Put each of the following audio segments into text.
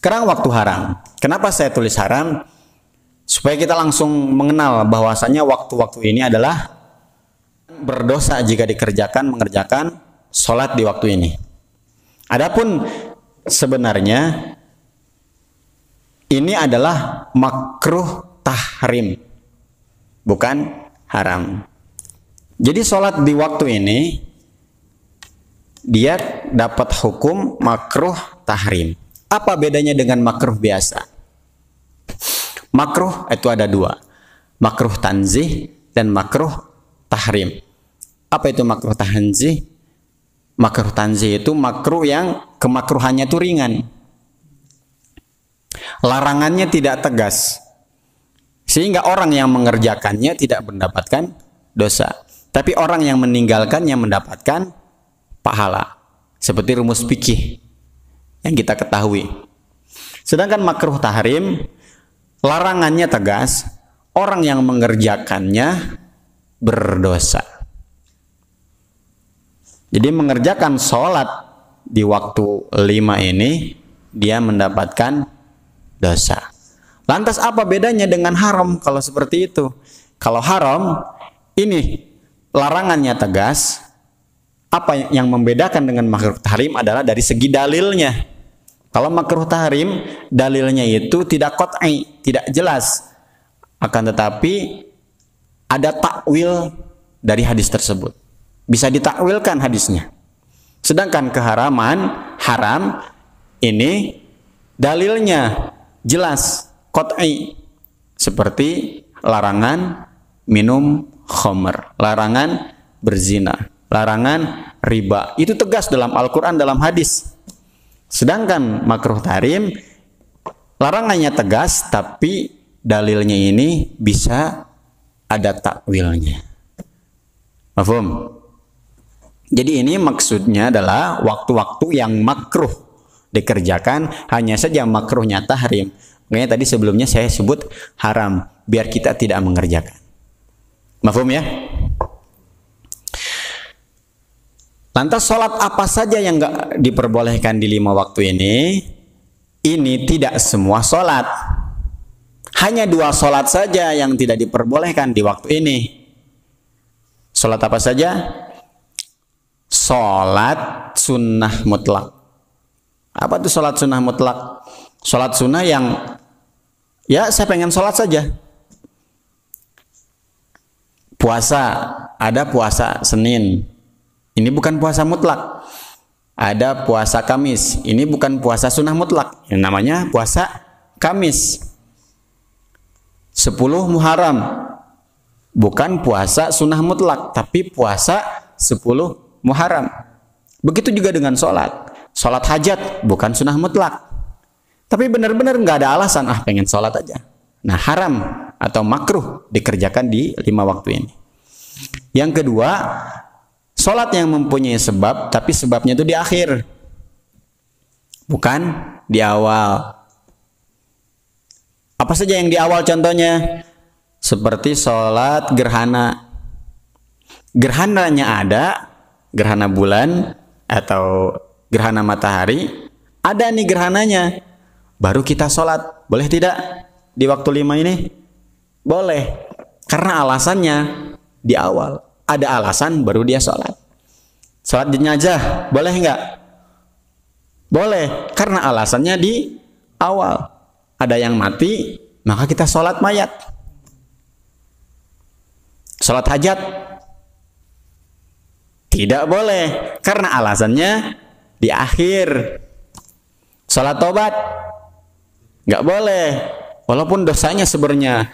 Sekarang waktu haram. Kenapa saya tulis haram? Supaya kita langsung mengenal bahwasanya waktu-waktu ini adalah berdosa jika dikerjakan mengerjakan sholat di waktu ini. Adapun sebenarnya ini adalah makruh tahrim, bukan haram. Jadi sholat di waktu ini dia dapat hukum makruh tahrim. Apa bedanya dengan makruh biasa? Makruh itu ada dua. Makruh tanzih dan makruh tahrim. Apa itu makruh tanzih? Makruh tanzih itu makruh yang kemakruhannya itu ringan. Larangannya tidak tegas. Sehingga orang yang mengerjakannya tidak mendapatkan dosa. Tapi orang yang meninggalkannya mendapatkan pahala. Seperti rumus pikih yang kita ketahui. Sedangkan makruh tahrim larangannya tegas, orang yang mengerjakannya berdosa. Jadi mengerjakan sholat di waktu lima ini dia mendapatkan dosa. Lantas apa bedanya dengan haram kalau seperti itu? Kalau haram ini larangannya tegas, apa yang membedakan dengan makruh tahrim adalah dari segi dalilnya. Kalau makruh tahrim dalilnya itu tidak kotai, tidak jelas. Akan tetapi ada takwil dari hadis tersebut. Bisa ditakwilkan hadisnya. Sedangkan keharaman, haram ini dalilnya jelas kotai seperti larangan minum khomer, larangan berzina, larangan riba. Itu tegas dalam Al-Qur'an dalam hadis. Sedangkan makruh tarim larangannya tegas tapi dalilnya ini bisa ada takwilnya. Mafhum? Jadi ini maksudnya adalah waktu-waktu yang makruh dikerjakan hanya saja makruhnya tahrim. Makanya tadi sebelumnya saya sebut haram biar kita tidak mengerjakan. Mafhum ya? Lantas sholat apa saja yang nggak diperbolehkan di lima waktu ini? Ini tidak semua sholat. Hanya dua sholat saja yang tidak diperbolehkan di waktu ini. Sholat apa saja? Sholat sunnah mutlak. Apa itu sholat sunnah mutlak? Sholat sunnah yang ya saya pengen sholat saja. Puasa, ada puasa Senin, ini bukan puasa mutlak. Ada puasa Kamis. Ini bukan puasa sunnah mutlak. Yang namanya puasa Kamis. 10 muharam. Bukan puasa sunnah mutlak, tapi puasa 10 muharam. Begitu juga dengan sholat. Sholat hajat bukan sunnah mutlak. Tapi benar-benar nggak ada alasan, ah pengen sholat aja. Nah haram atau makruh dikerjakan di lima waktu ini. Yang kedua, Sholat yang mempunyai sebab, tapi sebabnya itu di akhir. Bukan di awal. Apa saja yang di awal contohnya? Seperti sholat gerhana. Gerhananya ada, gerhana bulan atau gerhana matahari. Ada nih gerhananya. Baru kita sholat. Boleh tidak? Di waktu lima ini? Boleh. Karena alasannya di awal ada alasan baru dia sholat. Sholat jenazah boleh nggak? Boleh, karena alasannya di awal. Ada yang mati, maka kita sholat mayat. Sholat hajat. Tidak boleh, karena alasannya di akhir. Sholat tobat. Nggak boleh, walaupun dosanya sebenarnya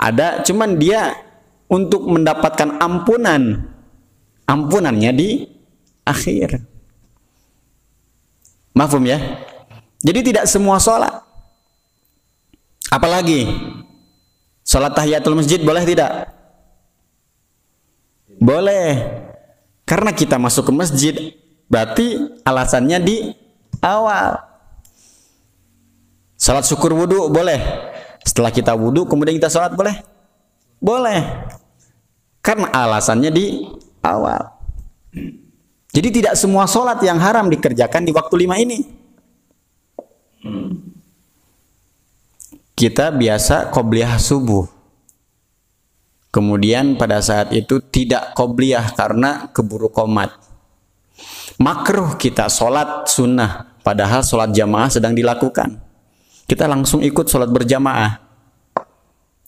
ada, cuman dia untuk mendapatkan ampunan ampunannya di akhir. mahfum ya? Jadi tidak semua sholat. Apalagi sholat tahiyatul masjid boleh tidak? Boleh. Karena kita masuk ke masjid berarti alasannya di awal. Sholat syukur wudhu boleh. Setelah kita wudhu kemudian kita sholat boleh? Boleh. Karena alasannya di awal. Jadi tidak semua sholat yang haram dikerjakan di waktu lima ini. Kita biasa kobliyah subuh. Kemudian pada saat itu tidak kobliyah karena keburu komat. Makruh kita sholat sunnah padahal sholat jamaah sedang dilakukan. Kita langsung ikut sholat berjamaah.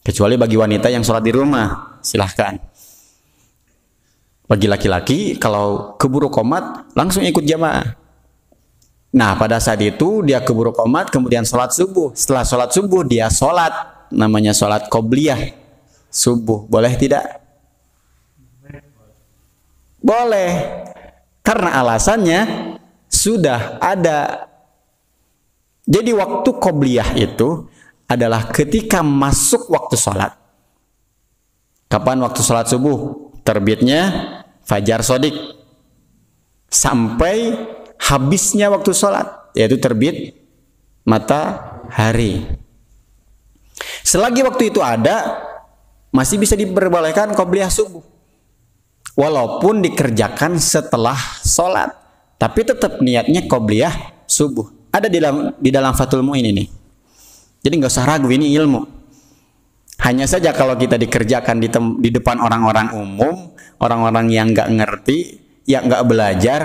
Kecuali bagi wanita yang sholat di rumah, silahkan. Bagi laki-laki, kalau keburu komat, langsung ikut jamaah. Nah, pada saat itu dia keburu komat, kemudian sholat subuh. Setelah sholat subuh, dia sholat. Namanya sholat qobliyah. Subuh. Boleh tidak? Boleh. Karena alasannya sudah ada. Jadi waktu qobliyah itu adalah ketika masuk waktu sholat. Kapan waktu sholat subuh? terbitnya fajar sodik sampai habisnya waktu sholat yaitu terbit matahari selagi waktu itu ada masih bisa diperbolehkan kobliyah subuh walaupun dikerjakan setelah sholat tapi tetap niatnya kobliyah subuh ada di dalam di dalam fatul muin ini jadi nggak usah ragu ini ilmu hanya saja kalau kita dikerjakan di, tem- di depan orang-orang umum, orang-orang yang nggak ngerti, yang nggak belajar,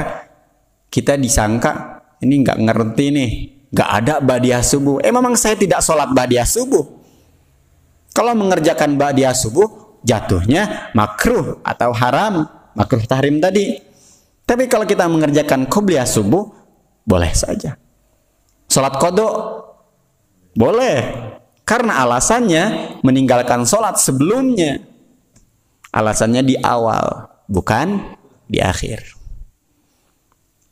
kita disangka ini nggak ngerti nih, nggak ada badiah subuh. Eh memang saya tidak sholat badiah subuh. Kalau mengerjakan badiah subuh, jatuhnya makruh atau haram, makruh tahrim tadi. Tapi kalau kita mengerjakan qobliyah subuh, boleh saja. Sholat kodok, boleh. Karena alasannya meninggalkan sholat sebelumnya. Alasannya di awal, bukan di akhir.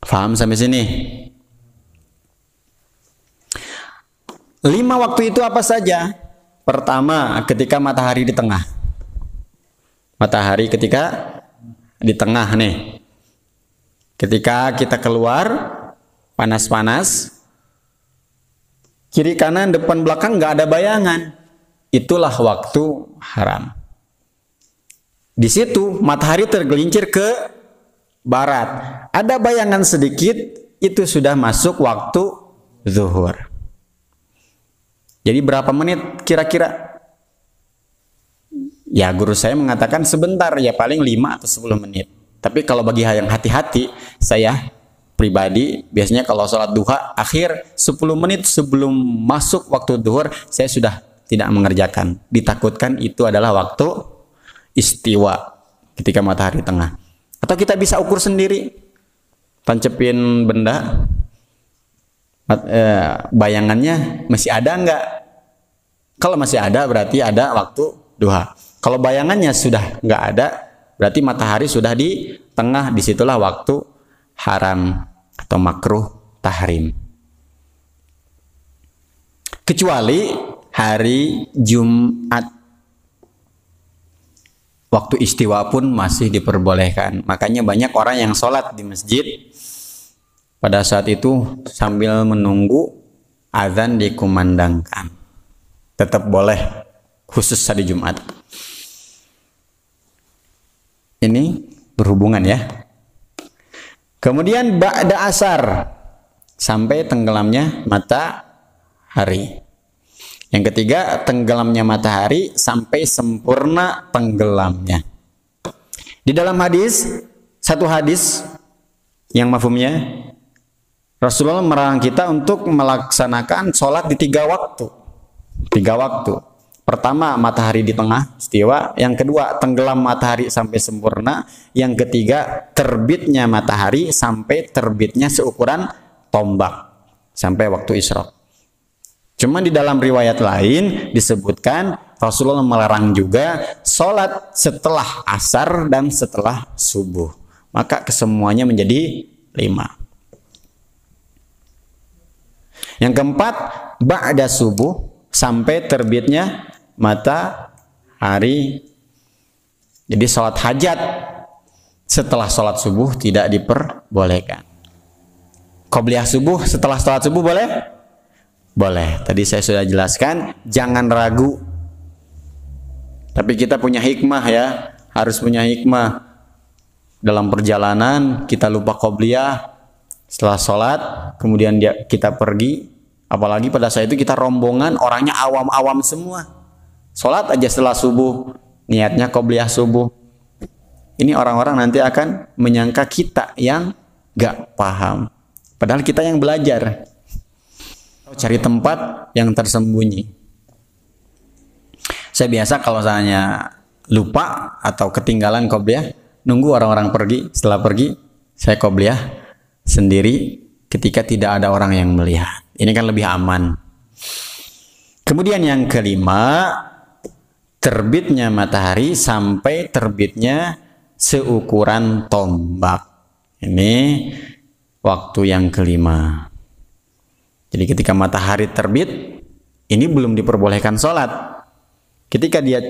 Faham sampai sini? Lima waktu itu apa saja? Pertama, ketika matahari di tengah. Matahari ketika di tengah nih. Ketika kita keluar, panas-panas, kiri kanan depan belakang nggak ada bayangan itulah waktu haram di situ matahari tergelincir ke barat ada bayangan sedikit itu sudah masuk waktu zuhur jadi berapa menit kira-kira ya guru saya mengatakan sebentar ya paling 5 atau 10 menit tapi kalau bagi yang hati-hati saya pribadi biasanya kalau sholat duha akhir 10 menit sebelum masuk waktu duhur saya sudah tidak mengerjakan ditakutkan itu adalah waktu istiwa ketika matahari tengah atau kita bisa ukur sendiri tancepin benda eh, bayangannya masih ada nggak kalau masih ada berarti ada waktu duha kalau bayangannya sudah nggak ada berarti matahari sudah di tengah disitulah waktu haram atau makruh tahrim. Kecuali hari Jumat. Waktu istiwa pun masih diperbolehkan. Makanya banyak orang yang sholat di masjid pada saat itu sambil menunggu azan dikumandangkan. Tetap boleh khusus hari Jumat. Ini berhubungan ya Kemudian ba'da asar sampai tenggelamnya matahari. Yang ketiga, tenggelamnya matahari sampai sempurna tenggelamnya. Di dalam hadis, satu hadis yang mafumnya Rasulullah melarang kita untuk melaksanakan sholat di tiga waktu. Tiga waktu. Pertama, matahari di tengah, istiwa. Yang kedua, tenggelam matahari sampai sempurna. Yang ketiga, terbitnya matahari sampai terbitnya seukuran tombak. Sampai waktu Isra. cuman di dalam riwayat lain disebutkan Rasulullah melarang juga sholat setelah asar dan setelah subuh. Maka kesemuanya menjadi lima. Yang keempat, ba'da subuh sampai terbitnya Mata hari Jadi sholat hajat setelah sholat subuh tidak diperbolehkan. Kobliah subuh setelah sholat subuh boleh? Boleh. Tadi saya sudah jelaskan, jangan ragu. Tapi kita punya hikmah ya, harus punya hikmah. Dalam perjalanan kita lupa kobliah setelah sholat kemudian dia, kita pergi, apalagi pada saat itu kita rombongan orangnya awam-awam semua Sholat aja setelah subuh, niatnya kobliyah subuh. Ini orang-orang nanti akan menyangka kita yang gak paham. Padahal kita yang belajar. Cari tempat yang tersembunyi. Saya biasa kalau misalnya lupa atau ketinggalan kobliyah nunggu orang-orang pergi. Setelah pergi, saya kobliyah sendiri ketika tidak ada orang yang melihat. Ini kan lebih aman. Kemudian yang kelima, terbitnya matahari sampai terbitnya seukuran tombak. Ini waktu yang kelima. Jadi ketika matahari terbit, ini belum diperbolehkan sholat. Ketika dia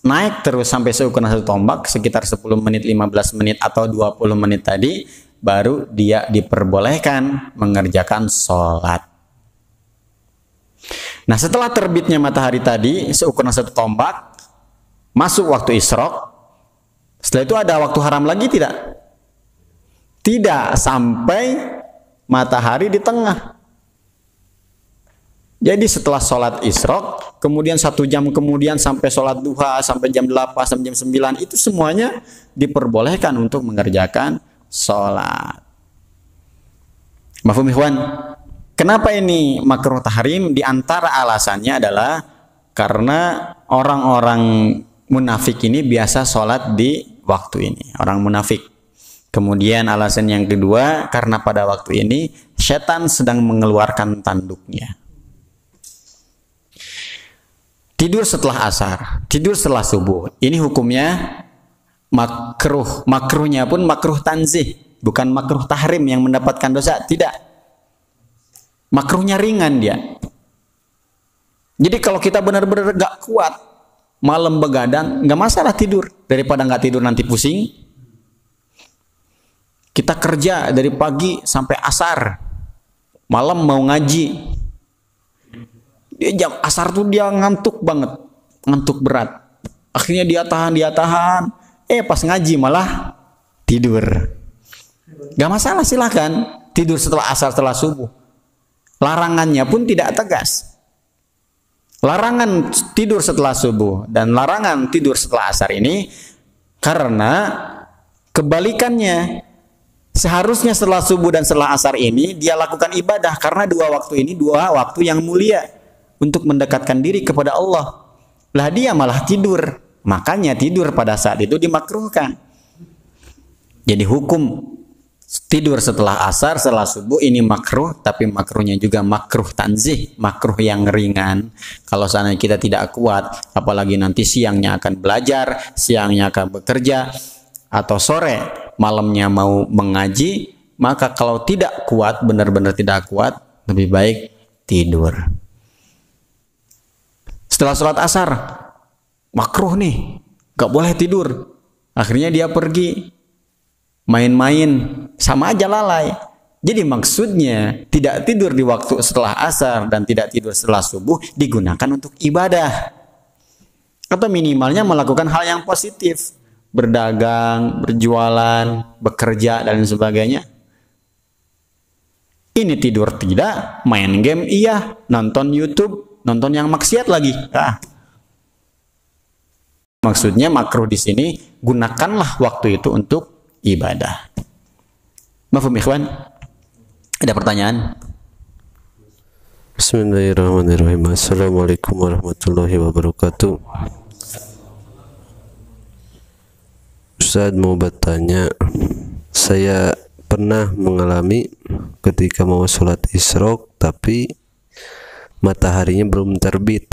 naik terus sampai seukuran satu tombak, sekitar 10 menit, 15 menit, atau 20 menit tadi, baru dia diperbolehkan mengerjakan sholat. Nah setelah terbitnya matahari tadi seukuran satu tombak masuk waktu isrok. Setelah itu ada waktu haram lagi tidak? Tidak sampai matahari di tengah. Jadi setelah sholat isrok, kemudian satu jam kemudian sampai sholat duha, sampai jam 8, sampai jam 9, itu semuanya diperbolehkan untuk mengerjakan sholat. Mahfum ikhwan? Kenapa ini makruh tahrim? Di antara alasannya adalah karena orang-orang munafik ini biasa sholat di waktu ini. Orang munafik. Kemudian alasan yang kedua karena pada waktu ini setan sedang mengeluarkan tanduknya. Tidur setelah asar, tidur setelah subuh. Ini hukumnya makruh. Makruhnya pun makruh tanzih, bukan makruh tahrim yang mendapatkan dosa. Tidak Makruhnya ringan dia. Jadi kalau kita benar-benar gak kuat, malam begadang, nggak masalah tidur. Daripada nggak tidur nanti pusing. Kita kerja dari pagi sampai asar. Malam mau ngaji. Dia jam asar tuh dia ngantuk banget. Ngantuk berat. Akhirnya dia tahan, dia tahan. Eh pas ngaji malah tidur. Gak masalah silahkan tidur setelah asar setelah subuh. Larangannya pun tidak tegas. Larangan tidur setelah subuh dan larangan tidur setelah asar ini karena kebalikannya seharusnya setelah subuh dan setelah asar ini dia lakukan ibadah karena dua waktu ini dua waktu yang mulia untuk mendekatkan diri kepada Allah. Lah dia malah tidur. Makanya tidur pada saat itu dimakruhkan. Jadi hukum tidur setelah asar, setelah subuh ini makruh, tapi makruhnya juga makruh tanzih, makruh yang ringan. Kalau seandainya kita tidak kuat, apalagi nanti siangnya akan belajar, siangnya akan bekerja, atau sore malamnya mau mengaji, maka kalau tidak kuat, benar-benar tidak kuat, lebih baik tidur. Setelah sholat asar, makruh nih, gak boleh tidur. Akhirnya dia pergi main-main sama aja lalai. Jadi maksudnya tidak tidur di waktu setelah asar dan tidak tidur setelah subuh digunakan untuk ibadah. Atau minimalnya melakukan hal yang positif. Berdagang, berjualan, bekerja dan sebagainya. Ini tidur tidak, main game iya, nonton YouTube, nonton yang maksiat lagi. Ah. Maksudnya makro di sini gunakanlah waktu itu untuk ibadah. Mafum ikhwan? Ada pertanyaan? Bismillahirrahmanirrahim. Assalamualaikum warahmatullahi wabarakatuh. Ustaz mau bertanya, saya pernah mengalami ketika mau sholat isrok tapi mataharinya belum terbit.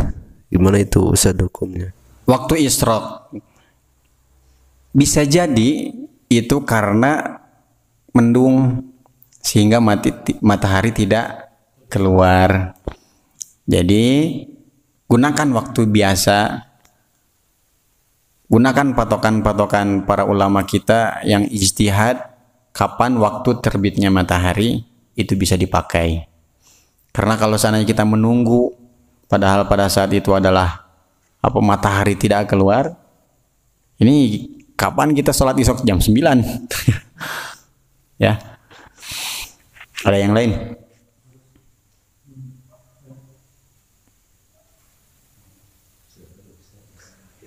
Gimana itu Ustaz hukumnya? Waktu isrok bisa jadi itu karena mendung sehingga mati, matahari tidak keluar. Jadi gunakan waktu biasa. Gunakan patokan-patokan para ulama kita yang istihad kapan waktu terbitnya matahari itu bisa dipakai. Karena kalau seandainya kita menunggu padahal pada saat itu adalah apa matahari tidak keluar. Ini kapan kita sholat isok jam 9? Ya. Ada yang lain?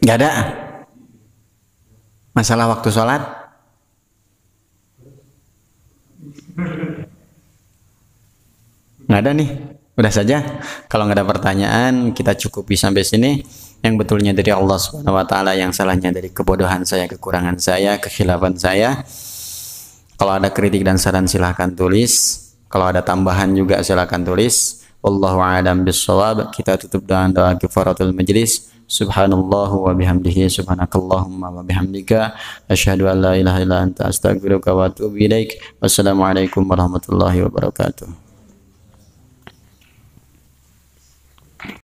Gak ada? Masalah waktu sholat? Gak ada nih? Udah saja. Kalau nggak ada pertanyaan, kita cukupi sampai sini. Yang betulnya dari Allah Subhanahu wa taala, yang salahnya dari kebodohan saya, kekurangan saya, kekhilafan saya. Kalau ada kritik dan saran silahkan tulis. Kalau ada tambahan juga silahkan tulis. Wallahu a'lam bishawab. Kita tutup dengan doa kifaratul majlis. Subhanallah wa bihamdihi subhanakallahumma wa bihamdika asyhadu an la ilaha illa anta astaghfiruka wa atubu ilaik. Wassalamualaikum warahmatullahi wabarakatuh.